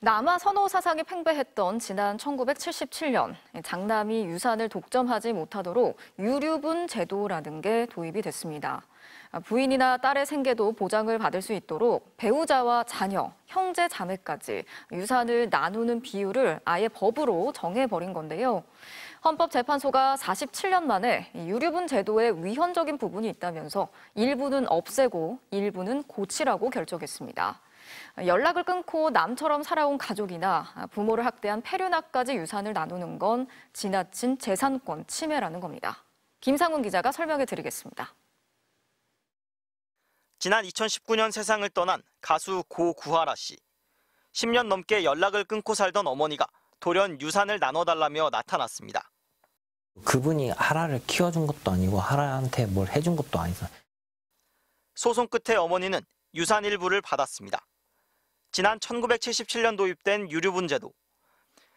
남아 선호 사상이 팽배했던 지난 1977년 장남이 유산을 독점하지 못하도록 유류분 제도라는 게 도입이 됐습니다. 부인이나 딸의 생계도 보장을 받을 수 있도록 배우자와 자녀, 형제 자매까지 유산을 나누는 비율을 아예 법으로 정해버린 건데요. 헌법재판소가 47년 만에 유류분 제도의 위헌적인 부분이 있다면서 일부는 없애고 일부는 고치라고 결정했습니다. 연락을 끊고 남처럼 살아온 가족이나 부모를 학대한 폐륜아까지 유산을 나누는 건 지나친 재산권 침해라는 겁니다. 김상훈 기자가 설명해 드리겠습니다. 지난 2019년 세상을 떠난 가수 고구하라 씨. 10년 넘게 연락을 끊고 살던 어머니가 돌연 유산을 나눠달라며 나타났습니다. 그분이 하라를 키워준 것도 아니고 하라한테 뭘 해준 것도 아니죠. 소송 끝에 어머니는 유산 일부를 받았습니다. 지난 1977년 도입된 유류분제도.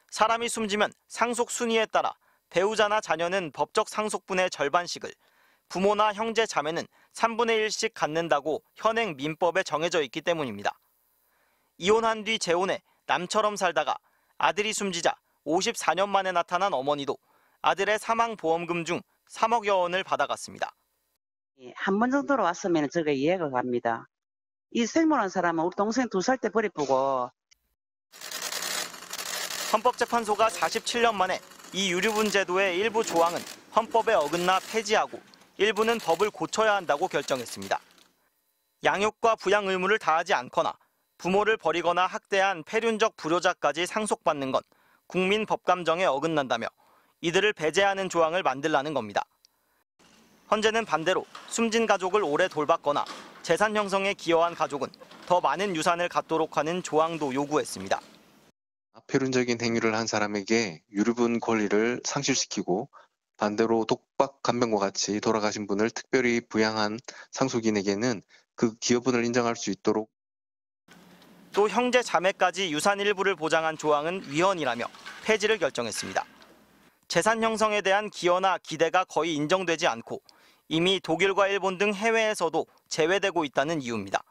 사람이 숨지면 상속 순위에 따라 배우자나 자녀는 법적 상속분의 절반씩을 부모나 형제 자매는 3분의 1씩 갖는다고 현행 민법에 정해져 있기 때문입니다. 이혼한 뒤 재혼해 남처럼 살다가 아들이 숨지자 54년 만에 나타난 어머니도 아들의 사망보험금 중 3억여 원을 받아갔습니다. 예, 한번 정도로 왔으면 저게 이해가 갑니다. 이 생모라는 사람은 우리 동생 두 살 때 버리고 헌법재판소가 47년 만에 이 유류분 제도의 일부 조항은 헌법에 어긋나 폐지하고 일부는 법을 고쳐야 한다고 결정했습니다. 양육과 부양 의무를 다하지 않거나 부모를 버리거나 학대한 폐륜적 불효자까지 상속받는 건 국민 법감정에 어긋난다며 이들을 배제하는 조항을 만들라는 겁니다. 헌재는 반대로 숨진 가족을 오래 돌봤거나 재산 형성에 기여한 가족은 더 많은 유산을 갖도록 하는 조항도 요구했습니다. 폐륜적인 행위를 한 사람에게 유류분 권리를 상실시키고 반대로 독박 간병과 같이 돌아가신 분을 특별히 부양한 상속인에게는 그 기여분을 인정할 수 있도록 또 형제 자매까지 유산 일부를 보장한 조항은 위헌이라며 폐지를 결정했습니다. 재산 형성에 대한 기여나 기대가 거의 인정되지 않고 이미 독일과 일본 등 해외에서도 제외되고 있다는 이유입니다.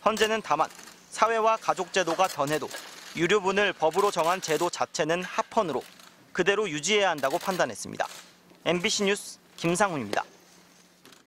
현재는 다만 사회와 가족제도가 변해도 유류분을 법으로 정한 제도 자체는 합헌으로 그대로 유지해야 한다고 판단했습니다. MBC 뉴스 김상훈입니다.